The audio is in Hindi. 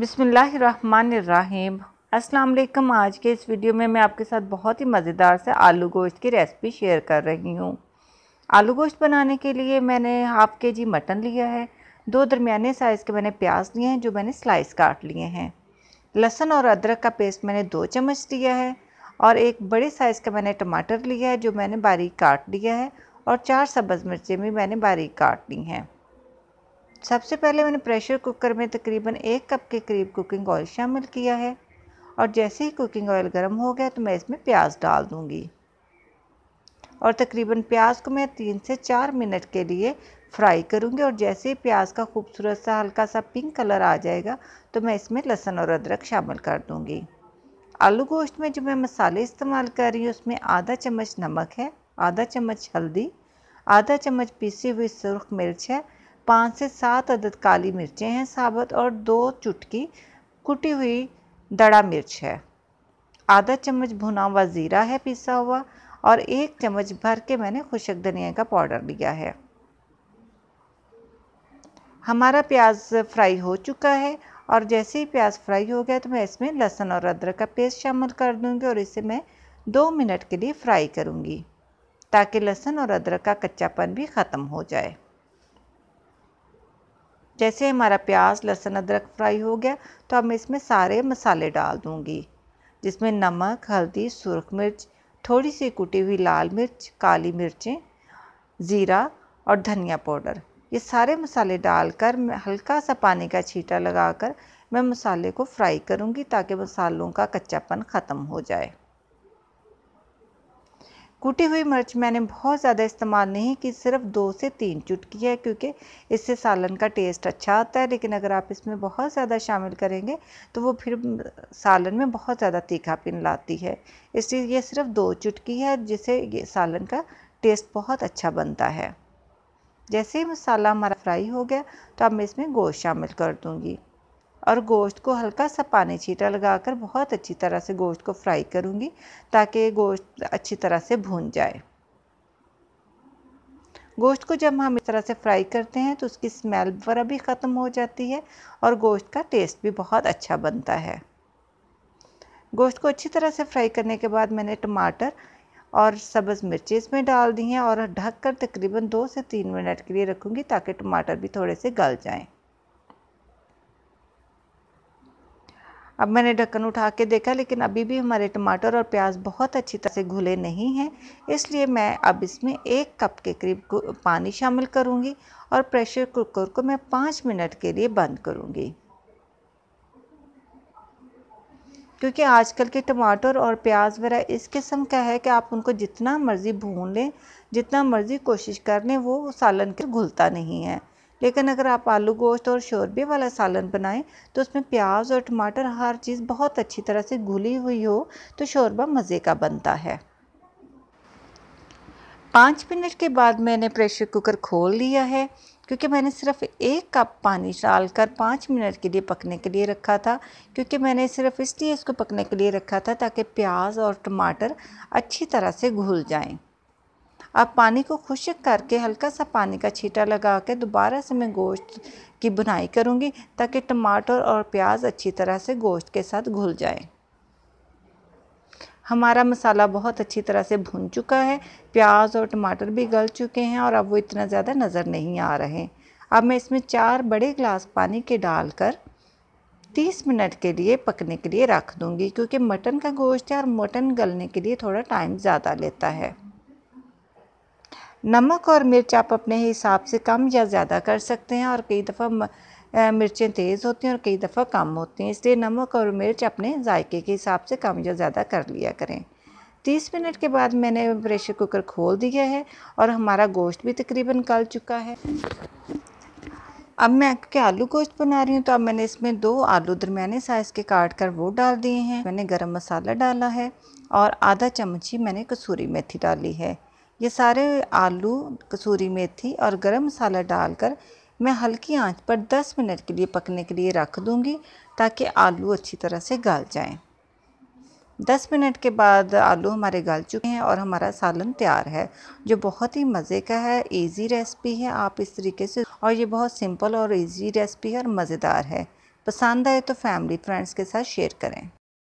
बिसमीम् अस्सलाम आज के इस वीडियो में मैं आपके साथ बहुत ही मज़ेदार से आलू गोश्त की रेसिपी शेयर कर रही हूँ आलू गोश्त बनाने के लिए मैंने हाफ़ के जी मटन लिया है दो दरमियाने साइज़ के मैंने प्याज लिए हैं जो मैंने स्लाइस काट लिए हैं लहसुन और अदरक का पेस्ट मैंने दो चम्मच लिया है और एक बड़े साइज़ का मैंने टमाटर लिया है जो मैंने बारीक काट लिया है और चार सब्ज़ मिर्चें भी मैंने बारीक काट ली हैं सबसे पहले मैंने प्रेशर कुकर में तकरीबन एक कप के करीब कुकिंग ऑयल शामिल किया है और जैसे ही कुकिंग ऑयल गर्म हो गया तो मैं इसमें प्याज डाल दूँगी और तकरीबन प्याज को मैं तीन से चार मिनट के लिए फ्राई करूँगी और जैसे ही प्याज का खूबसूरत सा हल्का सा पिंक कलर आ जाएगा तो मैं इसमें लहसुन और अदरक शामिल कर दूँगी आलू गोश्त में जो मैं मसाले इस्तेमाल कर रही हूँ उसमें आधा चम्मच नमक है आधा चम्मच हल्दी आधा चम्मच पीसी हुई सुरख मिर्च है पाँच से सात अदद काली मिर्चें हैं साबुत और दो चुटकी कुटी हुई दड़ा मिर्च है आधा चम्मच भुना हुआ ज़ीरा है पिसा हुआ और एक चम्मच भर के मैंने खुशक धनिया का पाउडर लिया है हमारा प्याज फ्राई हो चुका है और जैसे ही प्याज फ्राई हो गया तो मैं इसमें लहसुन और अदरक का पेस्ट शामिल कर दूंगी और इसे मैं दो मिनट के लिए फ्राई करूंगी ताकि लहसुन और अदरक का कच्चापन भी ख़त्म हो जाए जैसे हमारा प्याज लहसुन अदरक फ्राई हो गया तो अब मैं इसमें सारे मसाले डाल दूँगी जिसमें नमक हल्दी सुरख मिर्च थोड़ी सी कुटी हुई लाल मिर्च काली मिर्चें ज़ीरा और धनिया पाउडर ये सारे मसाले डालकर हल्का सा पानी का छीटा लगाकर मैं मसाले को फ्राई करूँगी ताकि मसालों का कच्चापन ख़त्म हो जाए कूटी हुई मिर्च मैंने बहुत ज़्यादा इस्तेमाल नहीं की सिर्फ दो से तीन चुटकी है क्योंकि इससे सालन का टेस्ट अच्छा आता है लेकिन अगर आप इसमें बहुत ज़्यादा शामिल करेंगे तो वो फिर सालन में बहुत ज़्यादा पिन लाती है इसलिए ये सिर्फ दो चुटकी है जिससे ये सालन का टेस्ट बहुत अच्छा बनता है जैसे ही मसाला हमारा फ्राई हो गया तो अब मैं इसमें गोश्त शामिल कर दूँगी और गोश्त को हल्का सा पानी छीटा लगाकर बहुत अच्छी तरह से गोश्त को फ्राई करूँगी ताकि गोश्त अच्छी तरह से भून जाए गोश्त को जब हम इस तरह से फ्राई करते हैं तो उसकी स्मेल वगैरह भी ख़त्म हो जाती है और गोश्त का टेस्ट भी बहुत अच्छा बनता है गोश्त को अच्छी तरह से फ्राई करने के बाद मैंने टमाटर और सब्ज़ मिर्ची इसमें डाल दी हैं और ढक कर तकरीबन दो से तीन मिनट के लिए रखूँगी ताकि टमाटर भी थोड़े से गल जाएँ अब मैंने ढक्कन उठा के देखा लेकिन अभी भी हमारे टमाटर और प्याज बहुत अच्छी तरह से घुले नहीं हैं इसलिए मैं अब इसमें एक कप के करीब पानी शामिल करूँगी और प्रेशर कुकर को मैं पाँच मिनट के लिए बंद करूँगी क्योंकि आजकल के टमाटर और प्याज वगैरह इस किस्म का है कि आप उनको जितना मर्ज़ी भून लें जितना मर्ज़ी कोशिश कर लें वो सालन के घुलता नहीं है लेकिन अगर आप आलू गोश्त और शोरबे वाला सालन बनाएं तो उसमें प्याज और टमाटर हर चीज़ बहुत अच्छी तरह से घुली हुई हो तो शोरबा मज़े का बनता है पाँच मिनट के बाद मैंने प्रेशर कुकर खोल लिया है क्योंकि मैंने सिर्फ एक कप पानी डाल कर पाँच मिनट के लिए पकने के लिए रखा था क्योंकि मैंने सिर्फ इसलिए इसको पकने के लिए रखा था ताकि प्याज और टमाटर अच्छी तरह से घुल जाएं अब पानी को खुशक करके हल्का सा पानी का छीटा लगा कर दोबारा से मैं गोश्त की बुनाई करूँगी ताकि टमाटर और प्याज अच्छी तरह से गोश्त के साथ घुल जाए हमारा मसाला बहुत अच्छी तरह से भुन चुका है प्याज और टमाटर भी गल चुके हैं और अब वो इतना ज़्यादा नज़र नहीं आ रहे अब मैं इसमें चार बड़े गिलास पानी के डालकर तीस मिनट के लिए पकने के लिए रख दूँगी क्योंकि मटन का गोश्त है और मटन गलने के लिए थोड़ा टाइम ज़्यादा लेता है नमक और मिर्च आप अपने हिसाब से कम या ज़्यादा कर सकते हैं और कई दफ़ा मिर्चें तेज़ होती हैं और कई दफ़ा कम होती हैं इसलिए नमक और मिर्च अपने जायके के हिसाब से कम या ज़्यादा कर लिया करें तीस मिनट के बाद मैंने प्रेशर कुकर खोल दिया है और हमारा गोश्त भी तकरीबन गल चुका है अब मैं क्योंकि आलू गोश्त बना रही हूँ तो अब मैंने इसमें दो आलू दरमियाने साइज़ के काट कर वो डाल दिए हैं मैंने गरम मसाला डाला है और आधा चम्मच ही मैंने कसूरी मेथी डाली है ये सारे आलू कसूरी मेथी और गरम मसाला डालकर मैं हल्की आंच पर 10 मिनट के लिए पकने के लिए रख दूंगी ताकि आलू अच्छी तरह से गल जाएं। 10 मिनट के बाद आलू हमारे गल चुके हैं और हमारा सालन तैयार है जो बहुत ही मज़े का है इजी रेसिपी है आप इस तरीके से और ये बहुत सिंपल और इजी रेसिपी है और मज़ेदार है पसंद आए तो फैमिली फ्रेंड्स के साथ शेयर करें